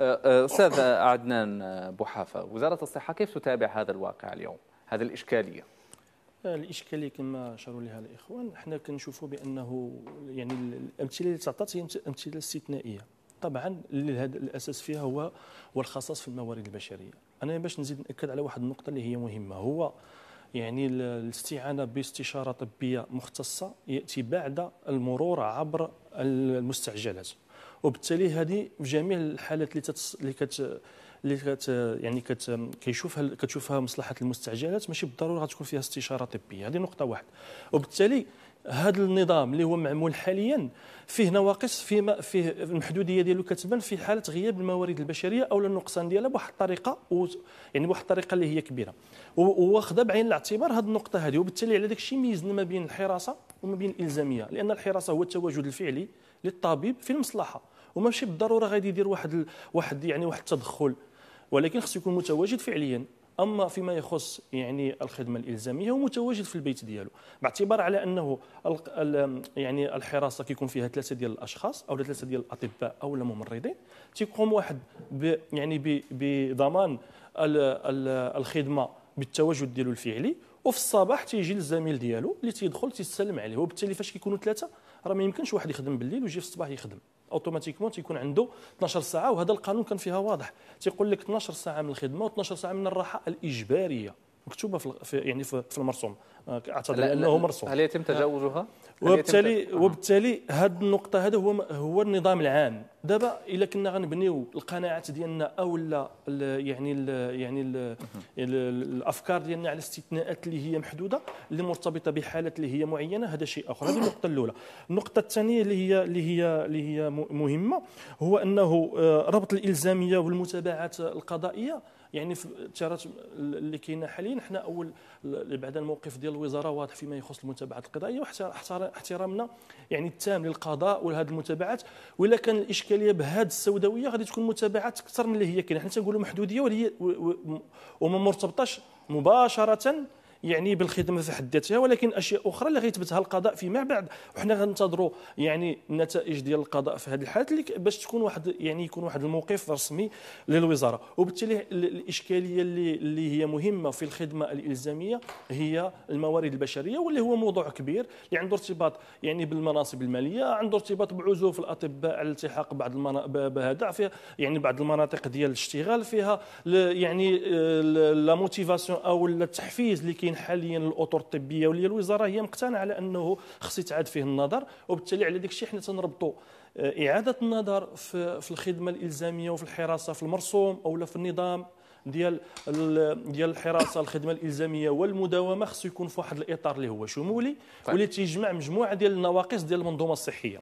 أه، أه، استاذ عدنان أه، بوحافه وزاره الصحه كيف تتابع هذا الواقع اليوم هذه الاشكاليه الاشكاليه كما اشاروا لها الاخوان حنا كنشوفوا بانه يعني الامثله اللي تعطات هي امثله استثنائيه طبعا هذا الاساس فيها هو هو الخصاص في الموارد البشريه انا باش نزيد ناكد على واحد النقطه اللي هي مهمه هو يعني الاستعانه باستشاره طبيه مختصه ياتي بعد المرور عبر المستعجلات وبالتالي هذه في جميع الحالات اللي تتص... اللي كت اللي كت يعني كت كيشوفها كتشوفها مصلحه المستعجلات ماشي بالضروره غتكون فيها استشاره طبيه هذه نقطه واحده وبالتالي هذا النظام اللي هو معمول حاليا فيه نواقص فيه فيه المحدوديه ديالو كتبان في حاله غياب الموارد البشريه او النقصان ديالها بواحد الطريقه يعني بواحد الطريقه اللي هي كبيره وواخده بعين الاعتبار هذه النقطه هذه وبالتالي على داك الشيء ميزنا ما بين الحراسه وما بين الالزاميه لان الحراسه هو التواجد الفعلي للطبيب في المصلحه وماشي بالضروره غادي يدير واحد ال... واحد يعني واحد التدخل ولكن خصو يكون متواجد فعليا اما فيما يخص يعني الخدمه الالزاميه هو متواجد في البيت ديالو باعتبار على انه يعني الحراسه كيكون فيها ثلاثه ديال الاشخاص او ثلاثه ديال الاطباء او الممرضين تيقوم واحد ب يعني بضمان الخدمه بالتواجد ديالو الفعلي وفي الصباح تيجي للزميل ديالو اللي تيدخل تيسلم عليه وبالتالي فاش كيكونوا ثلاثه راه ما يمكنش واحد يخدم بالليل ويجي في الصباح يخدم اوتوماتيكمون تيكون عنده 12 ساعه وهذا القانون كان فيها واضح تيقول لك 12 ساعه من الخدمه و12 ساعه من الراحه الاجباريه مكتوبه في يعني في المرسوم آه، اعتقد انه مرسوم هل يتم تجاوزها؟ وبالتالي وبالتالي هذه النقطة هذا هو هو النظام العام دابا إلا كنا غنبنيو القناعات ديالنا أو لا يعني الـ يعني الـ الـ الأفكار ديالنا على استثناءات اللي هي محدودة اللي مرتبطة بحالات اللي هي معينة هذا شيء آخر هذه النقطة الأولى النقطة الثانية اللي هي اللي هي اللي هي مهمة هو أنه آه، ربط الإلزامية والمتابعات القضائية يعني في التيارات اللي كاينه حاليا حنا اول بعد الموقف ديال الوزاره واضح فيما يخص المتابعات القضائيه واحترامنا يعني التام للقضاء ولهذه المتابعات والا كان الاشكاليه بهذه السوداويه غادي تكون متابعات اكثر من اللي هي كاينه حنا تنقولوا محدوديه وهي وما مرتبطاش مباشره يعني بالخدمه في حد ذاتها ولكن اشياء اخرى اللي غيثبتها القضاء فيما بعد وحنا غننتظروا يعني النتائج ديال القضاء في هذه الحالات باش تكون واحد يعني يكون واحد الموقف رسمي للوزاره وبالتالي الاشكاليه اللي اللي هي مهمه في الخدمه الالزاميه هي الموارد البشريه واللي هو موضوع كبير اللي عنده ارتباط يعني بالمناصب الماليه عنده ارتباط بعزوف الاطباء على الالتحاق بعض بهذا فيها يعني بعض المناطق ديال الاشتغال فيها يعني آه، لا موتيفاسيون او التحفيز اللي كاين حاليا الاطر الطبيه واللي الوزاره هي مقتنعه على انه خص يتعاد فيه النظر وبالتالي على داك الشيء حنا تنربطوا آه، اعاده النظر في, في الخدمه الالزاميه وفي الحراسه في المرسوم او في النظام ديال ديال الحراسه الخدمه الالزاميه والمداومه خصو يكون في واحد الاطار اللي هو شمولي طيب. واللي تيجمع مجموعه ديال النواقص ديال المنظومه الصحيه